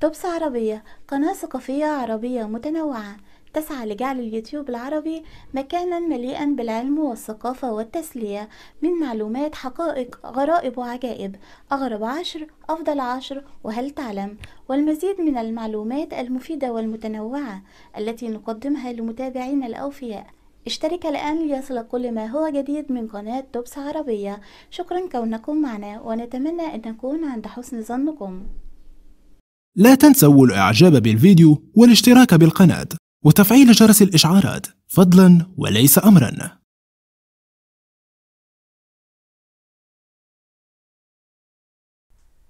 توبس عربية قناة ثقافية عربية متنوعة تسعى لجعل اليوتيوب العربي مكانا مليئا بالعلم والثقافة والتسلية من معلومات حقائق غرائب وعجائب أغرب عشر أفضل عشر وهل تعلم والمزيد من المعلومات المفيدة والمتنوعة التي نقدمها لمتابعينا الأوفياء اشترك الآن ليصلك كل ما هو جديد من قناة توبس عربية شكرا كونكم معنا ونتمنى أن نكون عند حسن ظنكم لا تنسوا الاعجاب بالفيديو والاشتراك بالقناة وتفعيل جرس الاشعارات فضلا وليس امرا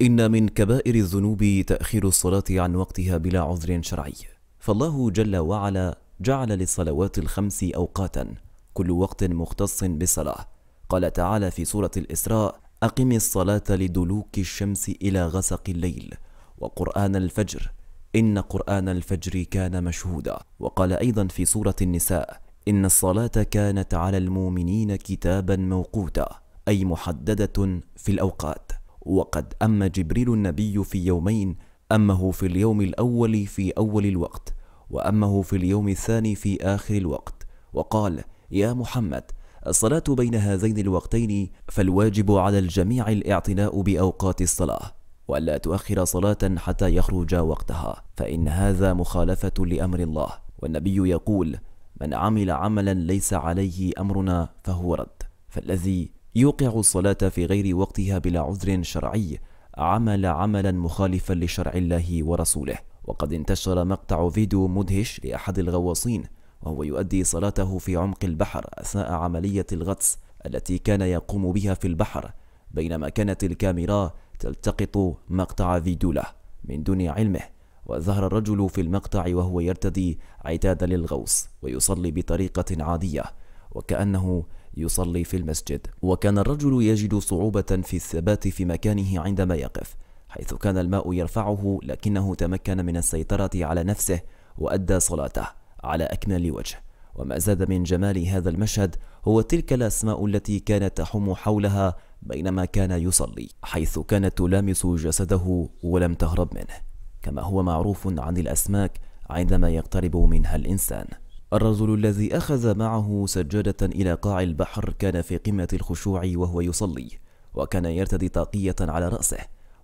إن من كبائر الذنوب تأخير الصلاة عن وقتها بلا عذر شرعي فالله جل وعلا جعل للصلوات الخمس أوقاتا كل وقت مختص بالصلاة قال تعالى في سورة الإسراء أقم الصلاة لدلوك الشمس إلى غسق الليل وقرآن الفجر إن قرآن الفجر كان مشهودا وقال أيضا في سورة النساء إن الصلاة كانت على المؤمنين كتابا موقوتا أي محددة في الأوقات وقد أم جبريل النبي في يومين أمه في اليوم الأول في أول الوقت وأمه في اليوم الثاني في آخر الوقت وقال يا محمد الصلاة بين هذين الوقتين فالواجب على الجميع الاعتناء بأوقات الصلاة وألا تؤخر صلاة حتى يخرج وقتها فإن هذا مخالفة لأمر الله والنبي يقول من عمل عملا ليس عليه أمرنا فهو رد فالذي يوقع الصلاة في غير وقتها بلا عذر شرعي عمل عملا مخالفا لشرع الله ورسوله وقد انتشر مقطع فيديو مدهش لأحد الغواصين وهو يؤدي صلاته في عمق البحر أثناء عملية الغطس التي كان يقوم بها في البحر بينما كانت الكاميرا تلتقط مقطع فيديو له من دون علمه وظهر الرجل في المقطع وهو يرتدي عتاد للغوص ويصلي بطريقة عادية وكأنه يصلي في المسجد وكان الرجل يجد صعوبة في الثبات في مكانه عندما يقف حيث كان الماء يرفعه لكنه تمكن من السيطرة على نفسه وأدى صلاته على أكمل وجه وما زاد من جمال هذا المشهد هو تلك الأسماء التي كانت تحوم حولها بينما كان يصلي حيث كانت تلامس جسده ولم تهرب منه كما هو معروف عن الأسماك عندما يقترب منها الإنسان الرجل الذي أخذ معه سجادة إلى قاع البحر كان في قمة الخشوع وهو يصلي وكان يرتدي طاقية على رأسه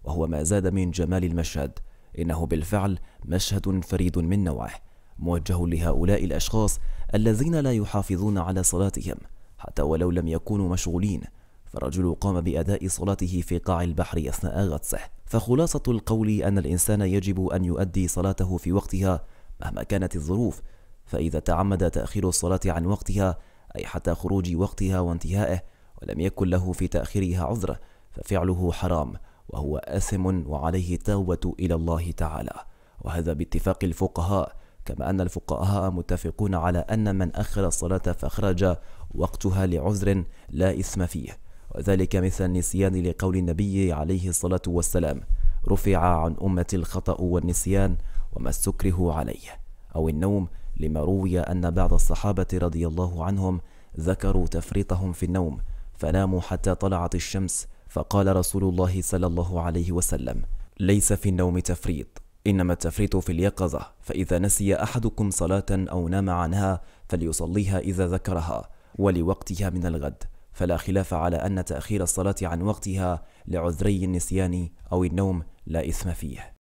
وهو ما زاد من جمال المشهد إنه بالفعل مشهد فريد من نوعه موجه لهؤلاء الأشخاص الذين لا يحافظون على صلاتهم حتى ولو لم يكونوا مشغولين فالرجل قام بأداء صلاته في قاع البحر أثناء غطسه فخلاصة القول أن الإنسان يجب أن يؤدي صلاته في وقتها مهما كانت الظروف فإذا تعمد تأخير الصلاة عن وقتها أي حتى خروج وقتها وانتهائه ولم يكن له في تأخيرها عذر ففعله حرام وهو آثم وعليه التوبة إلى الله تعالى وهذا باتفاق الفقهاء كما أن الفقهاء متفقون على أن من أخر الصلاة فخرج وقتها لعذر لا إثم فيه وذلك مثل النسيان لقول النبي عليه الصلاة والسلام رفع عن أمة الخطأ والنسيان وما السكره عليه أو النوم لما روي أن بعض الصحابة رضي الله عنهم ذكروا تفريطهم في النوم فناموا حتى طلعت الشمس فقال رسول الله صلى الله عليه وسلم ليس في النوم تفريط إنما التفريط في اليقظة فإذا نسي أحدكم صلاة أو نام عنها فليصليها إذا ذكرها ولوقتها من الغد فلا خلاف على أن تأخير الصلاة عن وقتها لعذري النسيان أو النوم لا إثم فيه